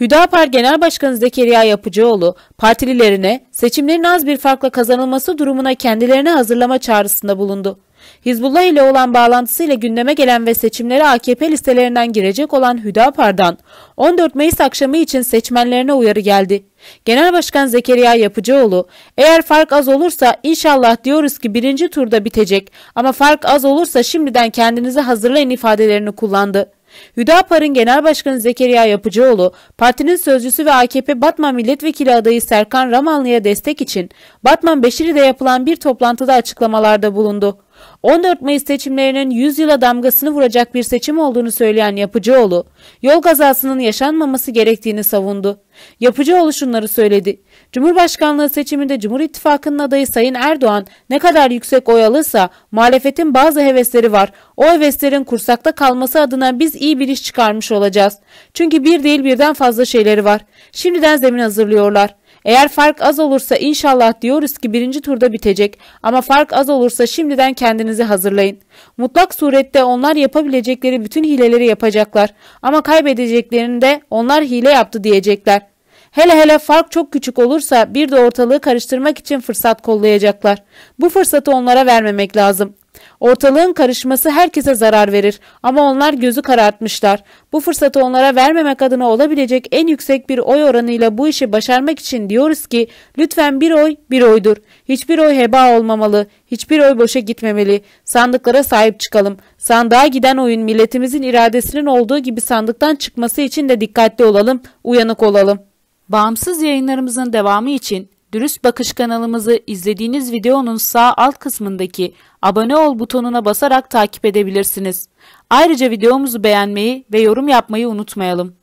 Hüdapar Genel Başkanı Zekeriya Yapıcıoğlu, partililerine seçimlerin az bir farkla kazanılması durumuna kendilerini hazırlama çağrısında bulundu. Hizbullah ile olan bağlantısıyla gündeme gelen ve seçimlere AKP listelerinden girecek olan Hüdapar'dan 14 Mayıs akşamı için seçmenlerine uyarı geldi. Genel Başkan Zekeriya Yapıcıoğlu, eğer fark az olursa inşallah diyoruz ki birinci turda bitecek ama fark az olursa şimdiden kendinizi hazırlayın ifadelerini kullandı. Hüdapar'ın Genel Başkanı Zekeriya Yapıcıoğlu, partinin sözcüsü ve AKP Batman Milletvekili adayı Serkan Ramanlı'ya destek için Batman Beşiri'de yapılan bir toplantıda açıklamalarda bulundu. 14 Mayıs seçimlerinin 100 yıla damgasını vuracak bir seçim olduğunu söyleyen Yapıcıoğlu, yol kazasının yaşanmaması gerektiğini savundu. Yapıcıoğlu şunları söyledi. Cumhurbaşkanlığı seçiminde Cumhur İttifakı'nın adayı Sayın Erdoğan ne kadar yüksek oy alırsa muhalefetin bazı hevesleri var. O heveslerin kursakta kalması adına biz iyi bir iş çıkarmış olacağız. Çünkü bir değil birden fazla şeyleri var. Şimdiden zemin hazırlıyorlar. Eğer fark az olursa inşallah diyoruz ki birinci turda bitecek ama fark az olursa şimdiden kendinizi hazırlayın. Mutlak surette onlar yapabilecekleri bütün hileleri yapacaklar ama kaybedeceklerinde onlar hile yaptı diyecekler. Hele hele fark çok küçük olursa bir de ortalığı karıştırmak için fırsat kollayacaklar. Bu fırsatı onlara vermemek lazım. Ortalığın karışması herkese zarar verir ama onlar gözü karartmışlar. Bu fırsatı onlara vermemek adına olabilecek en yüksek bir oy oranıyla bu işi başarmak için diyoruz ki lütfen bir oy bir oydur. Hiçbir oy heba olmamalı, hiçbir oy boşa gitmemeli. Sandıklara sahip çıkalım. Sandığa giden oyun milletimizin iradesinin olduğu gibi sandıktan çıkması için de dikkatli olalım, uyanık olalım. Bağımsız yayınlarımızın devamı için Dürüst Bakış kanalımızı izlediğiniz videonun sağ alt kısmındaki abone ol butonuna basarak takip edebilirsiniz. Ayrıca videomuzu beğenmeyi ve yorum yapmayı unutmayalım.